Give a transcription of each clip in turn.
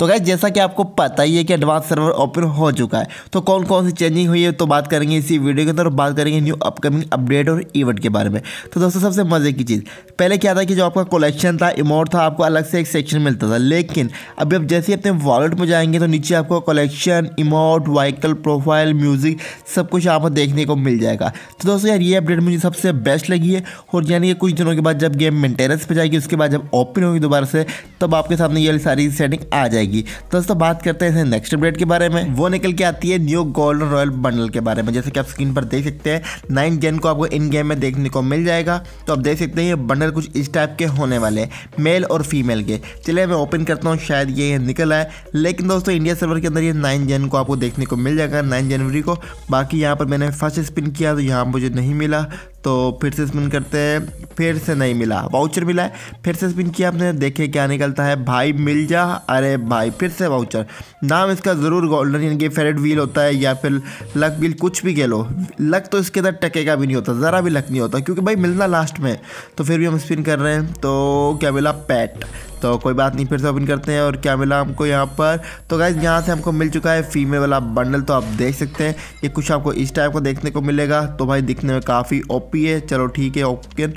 तो गैस जैसा कि आपको पता ही है कि एडवांस सर्वर ओपन हो चुका है तो कौन कौन सी चेंजिंग हुई है तो बात करेंगे इसी वीडियो के अंदर और बात करेंगे न्यू अपकमिंग अपडेट और इवेंट के बारे में तो दोस्तों सबसे मज़े की चीज़ पहले क्या था कि जो आपका कलेक्शन था इमोट था आपको अलग से एक सेक्शन मिलता था लेकिन अभी आप जैसे ही अपने वॉलेट में जाएंगे तो नीचे आपको collection emote vehicle profile music सब कुछ आपको देखने को मिल जाएगा तो दोस्तों यार ये अपडेट मुझे सबसे बेस्ट लगी है और यानी कि कुछ दिनों के बाद जब गेम मेंटेनेंस पर जाएगी उसके बाद जब ओपन होगी दोबारा से तब आपके सामने ये सारी सेटिंग आ जाएगी मिलेगी तो दोस्तों बात करते हैं नेक्स्ट अपडेट के बारे में वो निकल के आती है न्यू गोल्ड रॉयल बंडल के बारे में जैसे कि आप स्क्रीन पर देख सकते हैं नाइन जेन को आपको इन गेम में देखने को मिल जाएगा तो आप देख सकते हैं ये बंडल कुछ इस टाइप के होने वाले मेल और फीमेल के चले मैं ओपन करता हूँ शायद ये निकल आए लेकिन दोस्तों इंडिया सर्वर के अंदर ये नाइन जेन को आपको देखने को मिल जाएगा नाइन जनवरी को बाकी यहाँ पर मैंने फर्स्ट स्पिन किया तो यहाँ मुझे नहीं मिला तो फिर से स्पिन करते हैं फिर से नहीं मिला वाउचर मिला है फिर से स्पिन किया आपने देखे क्या निकलता है भाई मिल जा अरे भाई फिर से वाउचर नाम इसका ज़रूर गोल्डन यानी कि फेरेट व्हील होता है या फिर लक व्हील कुछ भी कह लो लक तो इसके अंदर टकेगा भी नहीं होता ज़रा भी लक नहीं होता क्योंकि भाई मिलना लास्ट में तो फिर भी हम स्पिन कर रहे हैं तो क्या मिला पैट तो कोई बात नहीं फिर से ओपन करते हैं और क्या मिला हमको यहाँ पर तो गाइज यहाँ से हमको मिल चुका है फीमेल वाला बंडल तो आप देख सकते हैं ये कुछ आपको इस टाइप का देखने को मिलेगा तो भाई दिखने में काफ़ी ओपी है चलो ठीक है ओपन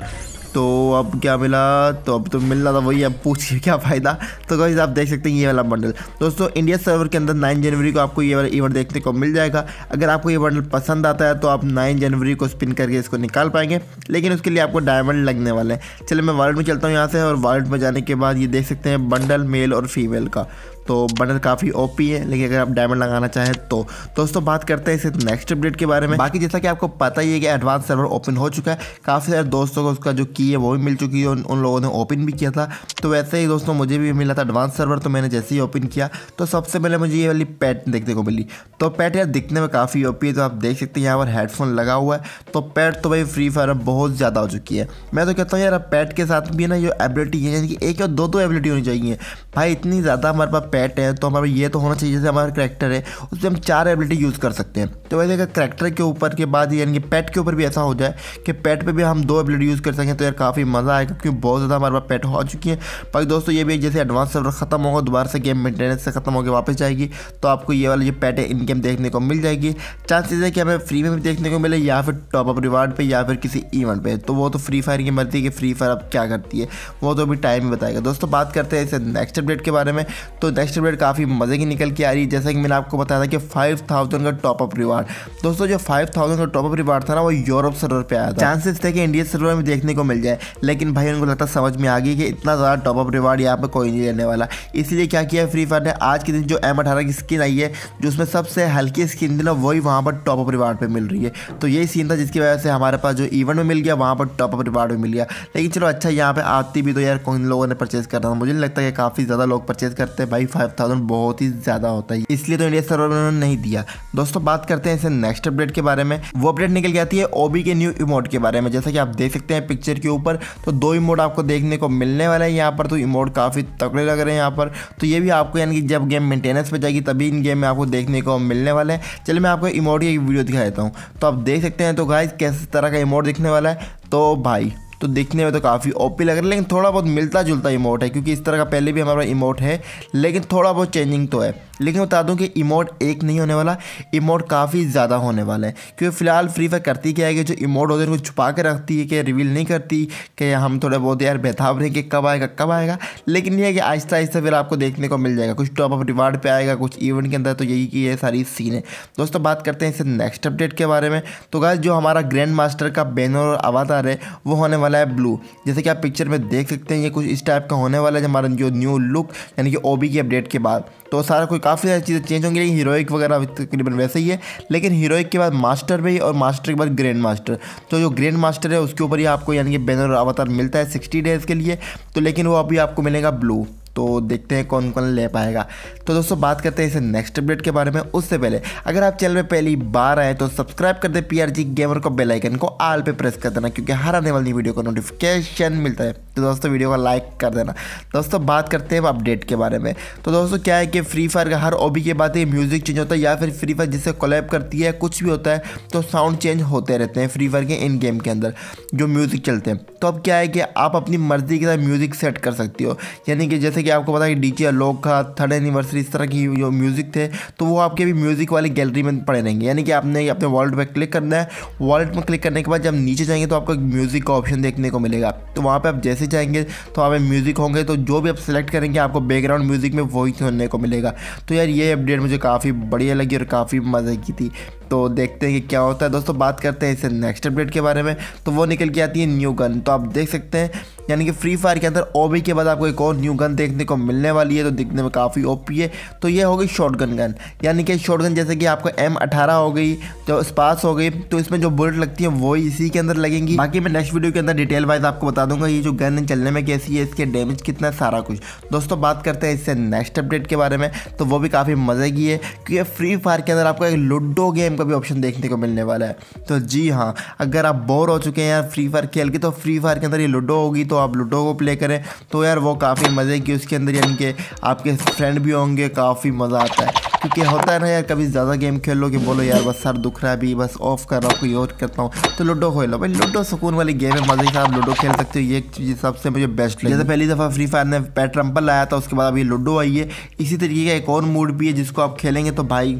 तो अब क्या मिला तो अब तो मिल रहा था वही अब पूछिए क्या फ़ायदा तो कहीं आप देख सकते हैं ये वाला बंडल दोस्तों इंडिया सर्वर के अंदर 9 जनवरी को आपको ये वाला इवेंट देखने को मिल जाएगा अगर आपको ये बंडल पसंद आता है तो आप 9 जनवरी को स्पिन करके इसको निकाल पाएंगे लेकिन उसके लिए आपको डायमंड लगने वाले हैं चलिए मैं वॉलेट में चलता हूँ यहाँ से और वॉलेट में जाने के बाद ये देख सकते हैं बंडल मेल और फीमेल का तो बटन काफ़ी ओपी है लेकिन अगर आप डायमंड लगाना चाहें तो।, तो दोस्तों बात करते हैं इसे नेक्स्ट अपडेट के बारे में बाकी जैसा कि आपको पता ही है कि एडवांस सर्वर ओपन हो चुका है काफ़ी सारे दोस्तों को उसका जो की है वो भी मिल चुकी है उन लोगों ने ओपन भी किया था तो वैसे ही दोस्तों मुझे भी मिला था एडवांस सर्वर तो मैंने जैसे ही ओपन किया तो सबसे पहले मुझे ये वाली पैट देखने को मिली तो पैट यार दिखने में काफ़ी ओपी है तो आप देख सकते हैं यहाँ पर हेडफोन लगा हुआ है तो पैट तो भाई फ्री फायर बहुत ज़्यादा हो चुकी है मैं तो कहता हूँ यार पैट के साथ भी ना जो एबिलिटी है यानी कि एक या दो दो एबिलिटी होनी चाहिए भाई इतनी ज़्यादा हमारे पास पेट है तो हमारा ये तो होना चाहिए जैसे हमारा करेक्टर है उसमें हम चार एबिलिटी यूज़ कर सकते हैं तो वैसे अगर करेक्टर के ऊपर के बाद यानी कि पेट के ऊपर भी ऐसा हो जाए कि पेट पर भी हम दो एबिलिटी यूज़ कर सकें तो यार काफ़ी मज़ा आएगा क्योंकि बहुत ज़्यादा हमारे पास पेट हो चुकी है बाकी दोस्तों ये भी जैसे एडवांस सर्वर खत्म होगा दोबारा से गेम मेंटेनेंस से खत्म होकर वापस जाएगी तो आपको ये वाली जो पेट है गेम देखने को मिल जाएगी चांसेस है कि हमें फ्री में भी देखने को मिले या फिर टॉप अप रिवार्ड पे या फिर किसी इवेंट पे तो वो तो फ्री फायर की मर्जी कि फ्री फायर अब क्या करती है वो तो अभी टाइम ही बताएगा दोस्तों बात करते हैं इसे नेक्स्ट अपडेट के बारे में तो बेस्ट ब्लेड काफ़ी मज़े की निकल के आ रही है जैसा कि मैंने आपको बताया था कि फाइव थाउजेंड का टॉपअप रिवार्ड दोस्तों जो फाइव थाउजेंड का टॉपअप रिवार्ड था ना वो यूरोप सर्वर पर आया था चांसेस थे कि इंडिया सर्वर में देखने को मिल जाए लेकिन भाई उनको लगता समझ में आ गई कि इतना ज़्यादा टॉपअप रिवार्ड यहाँ पर कोई नहीं लेने वाला इसलिए क्या किया फ्री फायर ने आज के दिन जो एम अठारह की स्किन आई है जो उसमें सबसे हल्की स्किन थी ना वही वहाँ पर टॉपअप रिवार्ड पर मिल रही है तो यही सीन था जिसकी वजह से हमारे पास जो इवेंट में मिल गया वहाँ पर टॉपअप रिवार्ड में मिल गया लेकिन चलो अच्छा यहाँ पर आती भी तो यार कौन लोगों ने परचेज़ करना था मुझे नहीं लगता कि काफ़ी ज़्यादा लोग परचेज़ करते हैं भाई फाइव थाउजेंड बहुत ही ज़्यादा होता है इसलिए तो इंडिया सर्वर में उन्होंने नहीं दिया दोस्तों बात करते हैं इसे नेक्स्ट अपडेट के बारे में वो अपडेट निकल के आती है ओबी के न्यू इमोट के बारे में जैसा कि आप देख सकते हैं पिक्चर के ऊपर तो दो इमोट आपको देखने को मिलने वाला है यहाँ पर तो इमोट काफ़ी तकड़े लग रहे हैं यहाँ पर तो ये भी आपको यानी कि जब गेम मेंटेनेंस पर जाएगी तभी इन गेम में आपको देखने को मिलने वाले हैं चलिए मैं आपको इमोट की वीडियो दिखा देता हूँ तो आप देख सकते हैं तो गाय कैसे तरह का इमोट दिखने वाला है तो भाई तो देखने में तो काफ़ी ओपी लग रहा है लेकिन थोड़ा बहुत मिलता जुलता इमोट है क्योंकि इस तरह का पहले भी हमारा इमोट है लेकिन थोड़ा बहुत चेंजिंग तो है लेकिन बता दूं कि इमोट एक नहीं होने वाला इमोट काफ़ी ज़्यादा होने वाला है क्योंकि फ़िलहाल फ्री फायर करती क्या है कि जो इमोट होते हैं उनको छुपा के रखती है कि रिवील नहीं करती कि हम थोड़े बहुत यार बेताब रहे कि कब आएगा कब आएगा लेकिन यह है कि आहिस्ता आहिस्ता फिर आपको देखने को मिल जाएगा कुछ टॉप अप रिवार्ड पर आएगा कुछ इवेंट के अंदर तो यही की है सारी सीन है दोस्तों बात करते हैं इसे नेक्स्ट अपडेट के बारे में तो गाय जो हमारा ग्रैंड मास्टर का बैनर और अवतार है वो होने वाला है ब्लू जैसे कि आप पिक्चर में देख सकते हैं ये कुछ इस टाइप का होने वाला है हमारा जो न्यू लुक यानी कि ओ की अपडेट के बाद तो सारा कोई काफ़ी सारी चीज़ें चेंज होंगी लेकिन हीरोइक वगैरह तकरीबन वैसे ही है लेकिन हीरोइक के बाद मास्टर भी और मास्टर के बाद ग्रैंड मास्टर तो जो ग्रैंड मास्टर है उसके ऊपर ही आपको यानी कि बैनर अवतार मिलता है सिक्सटी डेज़ के लिए तो लेकिन वो अभी आपको मिलेगा ब्लू तो देखते हैं कौन कौन ले पाएगा तो दोस्तों बात करते हैं इसे नेक्स्ट अपडेट के बारे में उससे पहले अगर आप चैनल में पहली बार आए तो सब्सक्राइब कर दे पी आर जी गेमर को बेलाइकन को आल पे प्रेस कर देना क्योंकि हर आने वाली वीडियो का नोटिफिकेशन मिलता है तो दोस्तों वीडियो को लाइक कर देना दोस्तों बात करते हैं अपडेट के बारे में तो दोस्तों क्या है कि फ्री फायर का हर ओबी के बाद ये म्यूज़िक चेंज होता है या फिर फ्री फायर जिससे कोलैब करती है कुछ भी होता है तो साउंड चेंज होते रहते हैं फ्री फायर के इन गेम के अंदर जो म्यूज़िक चलते हैं तो अब क्या है कि आप अपनी मर्ज़ी के साथ म्यूज़िक सेट कर सकती हो यानी कि जैसे कि आपको पता है डी जी अलोक का थर्ड एनिवर्सरी इस तरह की जो म्यूज़िक थे तो वो आपके भी म्यूज़िक वाली गैलरी में पड़े रहेंगे यानी कि आपने अपने वॉलेट पर क्लिक करना है वॉलेट में क्लिक करने के बाद जब नीचे जाएंगे तो आपको म्यूज़िक का ऑप्शन देखने को मिलेगा तो वहाँ पर आप जैसे जाएंगे तो वहाँ पर म्यूज़िक होंगे तो जो भी आप सेलेक्ट करेंगे आपको बैकग्राउंड म्यूज़िक में वही सुनने को मिलेगा तो यार ये अपडेट मुझे काफ़ी बढ़िया लगी और काफ़ी मज़े की थी तो देखते हैं कि क्या होता है दोस्तों बात करते हैं इसे नेक्स्ट अपडेट के बारे में तो वो निकल के आती है न्यू गन तो आप देख सकते हैं यानी कि फ्री फायर के अंदर ओबी के बाद आपको एक और न्यू गन देखने को मिलने वाली है तो दिखने में काफ़ी ओपी है तो ये होगी शॉर्ट गन गन यानी कि शॉर्ट गन जैसे कि आपको एम अठारह हो गई जो तो स्पास हो गई तो इसमें जो बुलेट लगती है वो इसी के अंदर लगेंगी बाकी मैं नेक्स्ट वीडियो के अंदर डिटेल वाइज आपको बता दूंगा ये जो गन चलने में कैसी है इसके डैमेज कितना है सारा कुछ दोस्तों बात करते हैं इससे नेक्स्ट अपडेट के बारे में तो वो भी काफ़ी मज़े की है क्योंकि फ्री फायर के अंदर आपको एक लूडो गेम का भी ऑप्शन देखने को मिलने वाला है तो जी हाँ अगर आप बोर हो चुके हैं यार फ्री फायर खेल के तो फ्री फायर के अंदर ये लूडो होगी तो तो आप लूडो को प्ले करें तो यार वो काफ़ी मज़े की उसके अंदर यानी कि आपके फ्रेंड भी होंगे काफ़ी मज़ा आता है क्योंकि होता है ना यार कभी ज़्यादा गेम खेल लो कि बोलो यार बस सर दुख रहा है अभी बस ऑफ कर रहा हूँ कोई और करता हूँ तो लूडो खेल लो भाई लूडो सुकून वाली गेम है मज़े से आप लूडो खेल सकते हो ये चीज़ सबसे मुझे बेस्ट लगी जैसे पहली दफ़ा फ्री फायर ने पेट लाया था उसके बाद अभी लूडो आई है इसी तरीके का एक और मूड भी है जिसको आप खेलेंगे तो भाई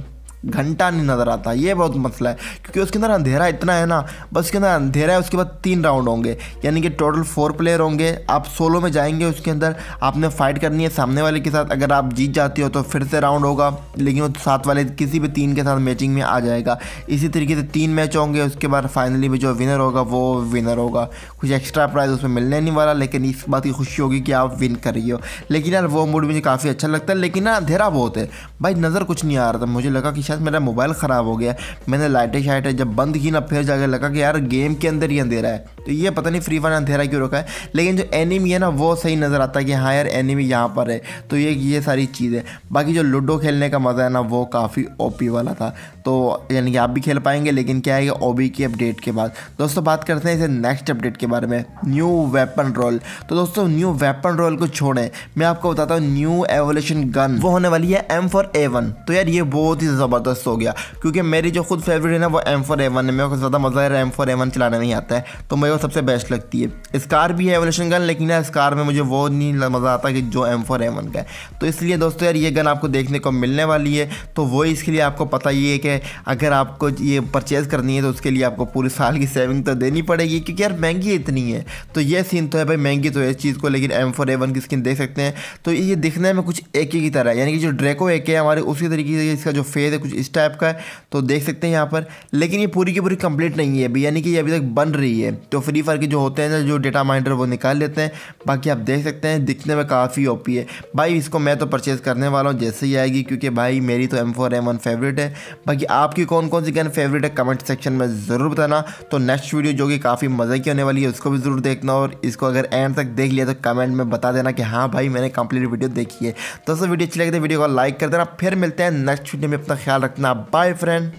घंटा नहीं नज़र आता ये बहुत मसला है क्योंकि उसके अंदर अंधेरा इतना है ना बस उसके अंदर अंधेरा है उसके बाद तीन राउंड होंगे यानी कि टोटल फोर प्लेयर होंगे आप सोलो में जाएंगे उसके अंदर आपने फाइट करनी है सामने वाले के साथ अगर आप जीत जाते हो तो फिर से राउंड होगा लेकिन वो सात वाले किसी भी तीन के साथ मैचिंग में आ जाएगा इसी तरीके से तीन मैच होंगे उसके बाद फाइनली में जो विनर होगा वो विनर होगा कुछ एक्स्ट्रा प्राइज उसमें मिलने नहीं वाला लेकिन इस बात की खुशी होगी कि आप विन कर रही हो लेकिन यार वो मूड मुझे काफ़ी अच्छा लगता है लेकिन ना अंधेरा बहुत है भाई नज़र कुछ नहीं आ रहा था मुझे लगा कि शायद शायद मेरा मोबाइल ख़राब हो गया मैंने लाइटें शाइटें जब बंद की ना फिर जाकर लगा कि यार गेम के अंदर ही अंधेरा है तो ये पता नहीं फ्री फायर अंधेरा क्यों रखा है लेकिन जो एनिमी है ना वो सही नज़र आता है कि हाँ यार एनिमी यहाँ पर है तो ये ये सारी चीज़ है बाकी जो लूडो खेलने का मज़ा है ना वो काफ़ी ओ वाला था तो यानी कि आप भी खेल पाएंगे लेकिन क्या है ओ बी की अपडेट के बाद दोस्तों बात करते हैं इसे नेक्स्ट अपडेट के बारे में न्यू वेपन रोल तो दोस्तों न्यू वेपन रोल को छोड़ें मैं आपको बताता हूँ न्यू एवोल्यूशन गन वो होने वाली है एम फॉर ए वन तो यार ये बहुत ही ज़बरदस्त ज़बरदस्त हो गया क्योंकि मेरी जो खुद फेवरेट है ना वो एम फोर एवन है मेरे को ज़्यादा मज़ा है एम फोर एवन चलाने में ही आता है तो मेरे को सबसे बेस्ट लगती है स्कार भी है एवोल्यूशन गन लेकिन ना स्कार में मुझे वो नहीं मज़ा आता कि जो एम फोर एवन का है तो इसलिए दोस्तों यार ये गन आपको देखने को मिलने वाली है तो वो इसके लिए आपको पता ही है कि अगर आपको ये परचेज़ करनी है तो उसके लिए आपको पूरे साल की सेविंग तो देनी पड़ेगी क्योंकि यार महंगी इतनी है तो ये सीन तो है भाई महंगी तो है इस चीज़ को लेकिन एम फोर एवन की स्किन देख सकते हैं तो ये दिखने में कुछ एक ही की तरह यानी कि जो ड्रेको एक है हमारे उसी तरीके से इसका जो फेस है कुछ कुछ इस टाइप का है तो देख सकते हैं यहाँ पर लेकिन ये पूरी की पूरी कंप्लीट नहीं है अभी यानी कि ये अभी तक बन रही है तो फ्री फायर के जो होते हैं जो डेटा माइंडर वो निकाल लेते हैं बाकी आप देख सकते हैं दिखने में काफ़ी ओपी है भाई इसको मैं तो परचेज़ करने वाला हूँ जैसे ही आएगी क्योंकि भाई मेरी तो M four M one favourite है बाकी आपकी कौन कौन सी गन फेवरेट है कमेंट सेक्शन में ज़रूर बताना तो नेक्स्ट वीडियो जो कि काफ़ी मज़े की होने वाली है उसको भी ज़रूर देखना और इसको अगर एंड तक देख लिया तो कमेंट में बता देना कि हाँ भाई मैंने कंप्लीट वीडियो देखी है दोस्तों वीडियो अच्छी लगती है तो वीडियो को लाइक कर देना फिर मिलते हैं नेक्स्ट वीडियो में अपना ख्याल ख्याल रखना बाय फ्रेंड